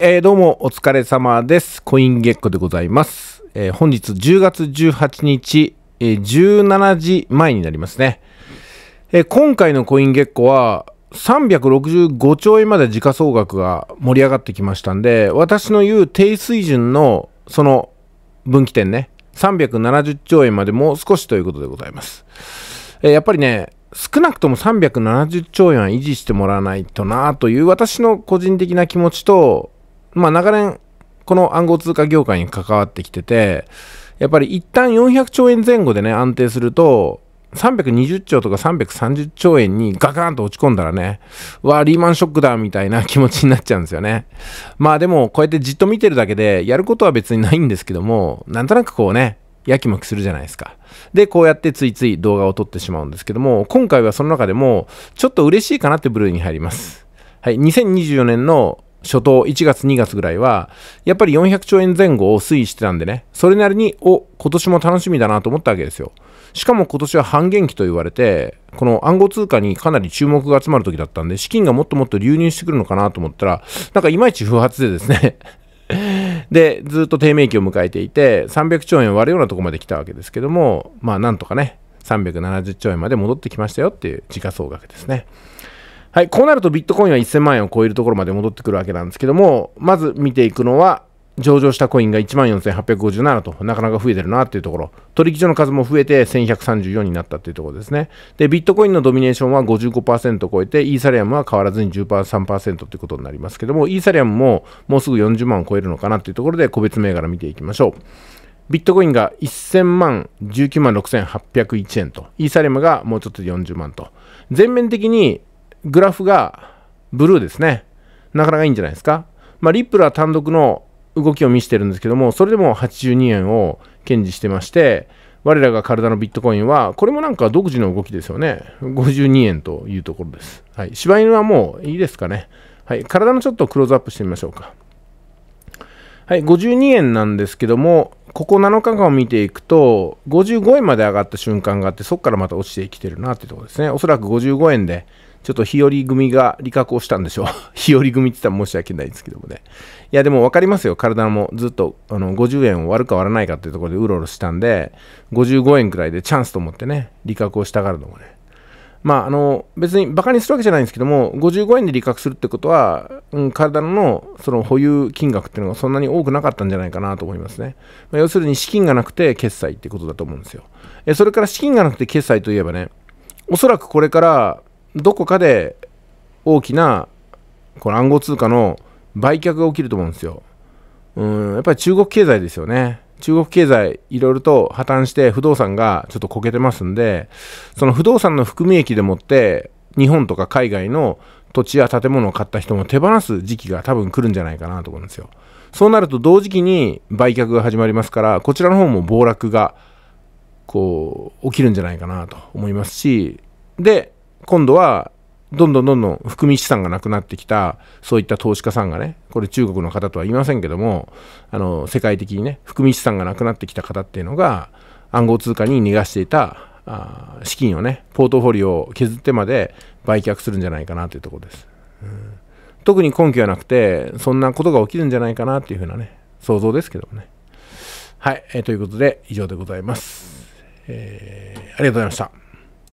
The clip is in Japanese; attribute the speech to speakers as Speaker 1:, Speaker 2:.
Speaker 1: えー、どうもお疲れ様です。コインゲッコでございます。えー、本日10月18日、えー、17時前になりますね。えー、今回のコインゲッコは365兆円まで時価総額が盛り上がってきましたんで、私の言う低水準のその分岐点ね、370兆円までもう少しということでございます。えやっぱりね、少なくとも370兆円は維持してもらわないとなという私の個人的な気持ちと、まあ長年、この暗号通貨業界に関わってきてて、やっぱり一旦400兆円前後でね、安定すると、320兆とか330兆円にガカーンと落ち込んだらね、わー、リーマンショックだ、みたいな気持ちになっちゃうんですよね。まあでも、こうやってじっと見てるだけで、やることは別にないんですけども、なんとなくこうね、やきもきするじゃないですか。で、こうやってついつい動画を撮ってしまうんですけども、今回はその中でも、ちょっと嬉しいかなって部類に入ります。はい、2024年の初頭1月2月ぐらいは、やっぱり400兆円前後を推移してたんでね、それなりに、お、今年も楽しみだなと思ったわけですよ。しかも今年は半減期と言われて、この暗号通貨にかなり注目が集まる時だったんで、資金がもっともっと流入してくるのかなと思ったら、なんかいまいち不発でですね で、ずっと低迷期を迎えていて、300兆円割るようなとこまで来たわけですけども、まあなんとかね、370兆円まで戻ってきましたよっていう時価総額ですね。はい、こうなるとビットコインは1000万円を超えるところまで戻ってくるわけなんですけども、まず見ていくのは、上場したコインが14,857と、なかなか増えてるなっていうところ、取引所の数も増えて1134になったっていうところですね。で、ビットコインのドミネーションは55%超えて、イーサリアムは変わらずに13%ということになりますけども、イーサリアムももうすぐ40万を超えるのかなっていうところで、個別銘柄見ていきましょう。ビットコインが1000万、19万6801円と、イーサリアムがもうちょっとで40万と、全面的にグラフがブルーですね。なかなかいいんじゃないですか。まあ、リップルは単独の動きを見せてるんですけども、それでも82円を堅持してまして、我らが体のビットコインは、これもなんか独自の動きですよね。52円というところです。はい。柴犬はもういいですかね。はい。体のちょっとクローズアップしてみましょうか。はい。52円なんですけども、ここ7日間を見ていくと、55円まで上がった瞬間があって、そこからまた落ちてきてるなっていうところですね。おそらく55円で、ちょっと日和組が理覚をしたんでしょう。日和組って言ったら申し訳ないんですけどもね。いや、でも分かりますよ。体もずっとあの50円を割るか割らないかっていうところでうろうろしたんで、55円くらいでチャンスと思ってね、理覚をしたがるのもね。まあ、あの、別にバカにするわけじゃないんですけども、55円で利確するってことは、うん、体のその保有金額っていうのがそんなに多くなかったんじゃないかなと思いますね。まあ、要するに資金がなくて決済ってことだと思うんですよ。えそれから資金がなくて決済といえばね、おそらくこれから、どこかで大きなこの暗号通貨の売却が起きると思うんですよ。うん、やっぱり中国経済ですよね。中国経済いろいろと破綻して不動産がちょっとこけてますんで、その不動産の含み益でもって日本とか海外の土地や建物を買った人も手放す時期が多分来るんじゃないかなと思うんですよ。そうなると同時期に売却が始まりますから、こちらの方も暴落がこう起きるんじゃないかなと思いますし、で、今度はどんどんどんどん含み資産がなくなってきた、そういった投資家さんがね、これ中国の方とは言いませんけども、あの、世界的にね、含み資産がなくなってきた方っていうのが、暗号通貨に逃がしていた、あ資金をね、ポートフォリオを削ってまで売却するんじゃないかなというところです。うん、特に根拠はなくて、そんなことが起きるんじゃないかなっていうふうなね、想像ですけどもね。はい、えー、ということで、以上でございます。えー、ありがとうございました。